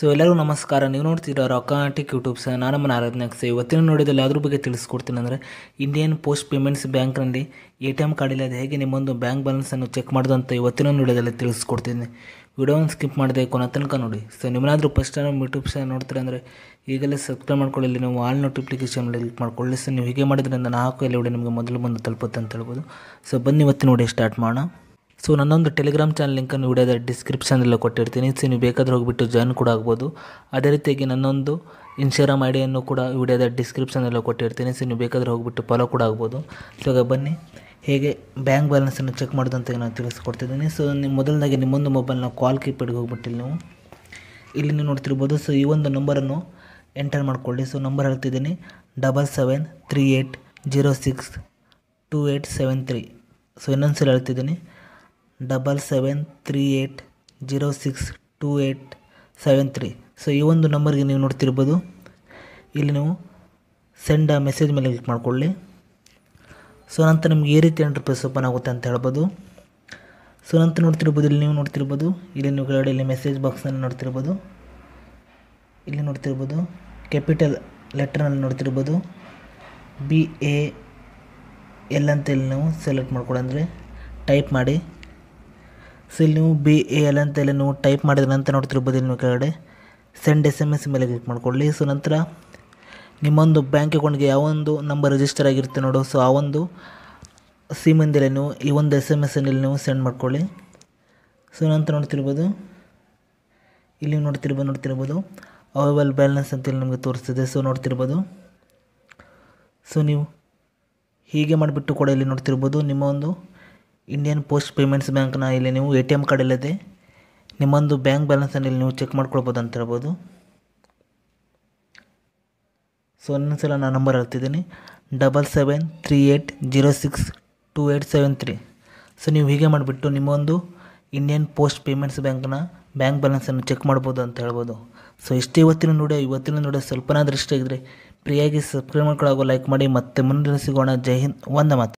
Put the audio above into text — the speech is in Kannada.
ಸೊ ಎಲ್ಲರೂ ನಮಸ್ಕಾರ ನೀವು ನೋಡ್ತೀರಾ ರೊಕಾಟಿಕ್ ಯೂಟ್ಯೂಬ್ಸ್ ನಾನು ನಮ್ಮ ಸರ್ ಇವತ್ತಿನ ನೋಡಿದಲ್ಲಿ ಅದ್ರ ಬಗ್ಗೆ ತಿಳಿಸ್ಕೊಡ್ತೀನಿ ಅಂದರೆ ಇಂಡಿಯನ್ ಪೋಸ್ಟ್ ಪೇಮೆಂಟ್ಸ್ ಬ್ಯಾಂಕ್ನಲ್ಲಿ ಎ ಟಿ ಎಮ್ ಕಾರ್ಡ್ ಇಲ್ಲದೆ ಹೇಗೆ ನಿಮ್ಮೊಂದು ಬ್ಯಾಂಕ್ ಬ್ಯಾಲೆನ್ಸನ್ನು ಚೆಕ್ ಅಂತ ಇವತ್ತಿನ ನೋಡಿದಲ್ಲಿ ತಿಳಿಸ್ಕೊಡ್ತೀನಿ ವಿಡಿಯೋವನ್ನು ಸ್ಕಿಪ್ ಮಾಡಿದೆ ಕೊನೆ ತನಕ ನೋಡಿ ಸೊ ನಿಮ್ಮನಾದರೂ ಫಸ್ಟ್ ನಮ್ಮ ಯೂಟ್ಯೂಬ್ ಚಾನಲ್ ನೋಡ್ತೀರಾ ಅಂದರೆ ಈಗಲೇ ಸಬ್ಸ್ಕ್ರೈಬ್ ಮಾಡ್ಕೊಳ್ಳಿ ನೀವು ಆಲ್ ನೋಟಿಫಿಕೇಷನ್ ಕ್ಲಿಕ್ ಮಾಡ್ಕೊಳ್ಳಿ ಸರ್ ನೀವು ಹೀಗೆ ಮಾಡಿದ್ರಿಂದ ನಾಲ್ಕು ಎಲ್ಲಿ ವಿಡಿಯೋ ನಿಮಗೆ ಮೊದಲು ಬಂದು ತಲುಪುತ್ತೆ ಅಂತ ಹೇಳ್ಬೋದು ಸೊ ಬನ್ನಿ ಇವತ್ತಿನ ನೋಡಿ ಸ್ಟಾರ್ಟ್ ಮಾಡೋಣ ಸೊ ನನ್ನೊಂದು ಟೆಲಿಗ್ರಾಮ್ ಚಾನಲ್ ಲಿಂಕನ್ನು ವಿಡಿಯೋದ ಡಿಸ್ಕ್ರಿಪ್ಷನಲ್ಲೇ ಕೊಟ್ಟಿರ್ತೀನಿ ಸೊ ನೀವು ಬೇಕಾದ್ರೂ ಹೋಗಿಬಿಟ್ಟು ಜಾಯ್ನ್ ಕೂಡ ಆಗ್ಬೋದು ಅದೇ ರೀತಿಯಾಗಿ ನನ್ನೊಂದು ಇನ್ಸ್ಟಾಗ್ರಾಮ್ ಐಡಿಯನ್ನು ಕೂಡ ವಿಡಿಯೋದ ಡಿಸ್ಕ್ರಿಪ್ಷನಲ್ಲೇ ಕೊಟ್ಟಿರ್ತೀನಿ ಸೊ ನೀವು ಬೇಕಾದ್ರೂ ಹೋಗಿಬಿಟ್ಟು ಫಾಲೋ ಕೂಡ ಆಗ್ಬೋದು ಸೊ ಬನ್ನಿ ಹೇಗೆ ಬ್ಯಾಂಕ್ ಬ್ಯಾಲೆನ್ಸನ್ನು ಚೆಕ್ ಮಾಡೋದಂತ ನಾನು ತಿಳಿಸ್ಕೊಡ್ತಿದ್ದೀನಿ ಸೊ ನಿಮ್ಮ ಮೊದಲನಾಗಿ ನಿಮ್ಮೊಂದು ಮೊಬೈಲ್ನ ಕಾಲ್ ಕೀಪ್ಯಾಡ್ಗೆ ಹೋಗ್ಬಿಟ್ಟಿಲ್ಲ ನೀವು ಇಲ್ಲಿ ನೀವು ನೋಡ್ತಿರ್ಬೋದು ಸೊ ಈ ಒಂದು ನಂಬರನ್ನು ಎಂಟರ್ ಮಾಡ್ಕೊಳ್ಳಿ ಸೊ ನಂಬರ್ ಹೇಳ್ತಿದ್ದೀನಿ double seven three eight zero six two eight seven three so ಇನ್ನೊಂದು ಸಲ ಹೇಳ್ತಿದ್ದೀನಿ double seven three eight zero six two eight seven three so ಈ ಒಂದು ನಂಬರ್ಗೆ ನೀವು ನೋಡ್ತಿರ್ಬೋದು ಇಲ್ಲಿ ನೀವು ಸೆಂಡ್ ಮೆಸೇಜ್ ಮೇಲೆ ಕ್ಲಿಕ್ ಮಾಡಿಕೊಳ್ಳಿ ಸೊ ನಂತರ ನಿಮ್ಗೆ ಈ ರೀತಿ ಎಂಟ್ರಪ್ರೈಸ್ ಓಪನ್ ಆಗುತ್ತೆ ಅಂತ ಹೇಳ್ಬೋದು ಸೊ ನಂತರ ನೋಡ್ತಿರ್ಬೋದು ಇಲ್ಲಿ ನೀವು ನೋಡ್ತಿರ್ಬೋದು ಇಲ್ಲಿ ನೀವು ಕೆಳಗಡೆ ಇಲ್ಲಿ ಮೆಸೇಜ್ ಬಾಕ್ಸ್ನಲ್ಲಿ ನೋಡ್ತಿರ್ಬೋದು ಇಲ್ಲಿ ನೋಡ್ತಿರ್ಬೋದು ಕ್ಯಾಪಿಟಲ್ ಲೆಟ್ರ್ನಲ್ಲಿ ನೋಡ್ತಿರ್ಬೋದು ಬಿ ಎ ಎಲ್ ಅಂತ ಇಲ್ಲಿ ಸೆಲೆಕ್ಟ್ ಮಾಡ್ಕೊಳ್ಳೋ ಟೈಪ್ ಮಾಡಿ ಸೊ ಇಲ್ಲಿ ನೀವು ಬಿ ಎ ಎಲ್ ಅಂತ ಇಲ್ಲಿ ನೀವು ಟೈಪ್ ಮಾಡಿದ ನಂತರ ನೋಡ್ತಿರ್ಬೋದು ನಿಮ್ಮ ನೀವು ಕೆಳಗಡೆ ಸೆಂಡ್ ಎಸ್ ಎಮ್ ಎಸ್ ಮೇಲೆ ಕ್ಲಿಕ್ ಮಾಡಿಕೊಳ್ಳಿ ಸೊ ನಂತರ ನಿಮ್ಮೊಂದು ಬ್ಯಾಂಕ್ ಅಕೌಂಟ್ಗೆ ಯಾವೊಂದು ನಂಬರ್ ರಿಜಿಸ್ಟರ್ ಆಗಿರುತ್ತೆ ನೋಡು ಸೊ ಆ ಒಂದು ಸಿಮ್ಮಿಂದಲೇ ನೀವು ಈ ಒಂದು ಎಸ್ ಎಮ್ ಎಸ್ ಇಲ್ಲಿ ನೀವು ಸೆಂಡ್ ಮಾಡ್ಕೊಳ್ಳಿ ಸೊ ನಂತರ ನೋಡ್ತಿರ್ಬೋದು ಇಲ್ಲಿ ನೋಡ್ತಿರ್ಬೋದು ನೋಡ್ತಿರ್ಬೋದು ಅವೈಬಲ್ ಬ್ಯಾಲೆನ್ಸ್ ಅಂತೇಳಿ ನಿಮಗೆ ತೋರಿಸ್ತಿದೆ ಸೊ ನೋಡ್ತಿರ್ಬೋದು ಸೊ ನೀವು ಹೀಗೆ ಮಾಡಿಬಿಟ್ಟು ಕೂಡ ಇಲ್ಲಿ ನೋಡ್ತಿರ್ಬೋದು ನಿಮ್ಮ ಒಂದು ಇಂಡಿಯನ್ ಪೋಸ್ಟ್ ಪೇಮೆಂಟ್ಸ್ ಬ್ಯಾಂಕ್ನ ಇಲ್ಲಿ ನೀವು ಎ ಟಿ ಎಮ್ ಕಾರ್ಡ್ ಇಲ್ಲದೆ ನಿಮ್ಮೊಂದು ಬ್ಯಾಂಕ್ ಬ್ಯಾಲೆನ್ಸನ್ನು ಇಲ್ಲಿ ನೀವು ಚೆಕ್ ಮಾಡ್ಕೊಳ್ಬೋದು ಅಂತ ಹೇಳ್ಬೋದು ಸೊ ಇನ್ನೊಂದ್ಸಲ ನಾನು ನಂಬರ್ ಹೇಳ್ತಿದ್ದೀನಿ double seven three eight zero six two eight seven three so ನೀವು ಹೀಗೆ ಮಾಡಿಬಿಟ್ಟು ನಿಮ್ಮೊಂದು ಇಂಡಿಯನ್ ಪೋಸ್ಟ್ ಪೇಮೆಂಟ್ಸ್ ಬ್ಯಾಂಕ್ನ ಬ್ಯಾಂಕ್ ಬ್ಯಾಲೆನ್ಸನ್ನು ಚೆಕ್ ಮಾಡ್ಬೋದು ಅಂತ ಹೇಳ್ಬೋದು ಸೊ ಇಷ್ಟು ಇವತ್ತಿನ ನೋಡಿ ಇವತ್ತಿನ ನೋಡಿ ಸ್ವಲ್ಪನಾದ್ರೂ ಇಷ್ಟ ಇದ್ದರೆ ಪ್ರಿಯಾಗಿ ಸಬ್ಸ್ಕ್ರೈಬ್ ಮಾಡ್ಕೊಳ್ಳೋ ಲೈಕ್ ಮಾಡಿ ಮತ್ತೆ ಮುಂದಿನ ಸಿಗೋಣ ಜೈ ಹಿಂದ್ ವಂದ ಮಾತು